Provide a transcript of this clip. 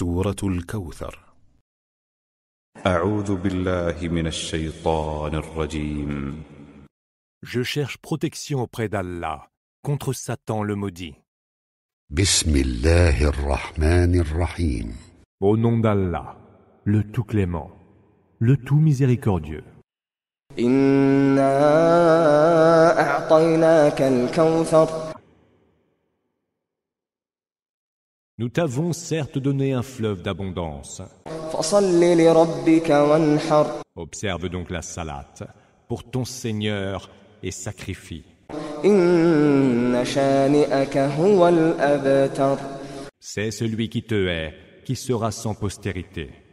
سورة الكوثر أعوذ بالله من الشيطان الرجيم Je cherche protection auprès d'Allah contre Satan le maudit. بسم الله الرحمن الرحيم Au nom d'Allah, le tout clément, le tout miséricordieux. إنا أعطيناك الكوثر Nous t'avons certes donné un fleuve d'abondance. Observe donc la salate pour ton Seigneur et sacrifie. C'est celui qui te hait qui sera sans postérité.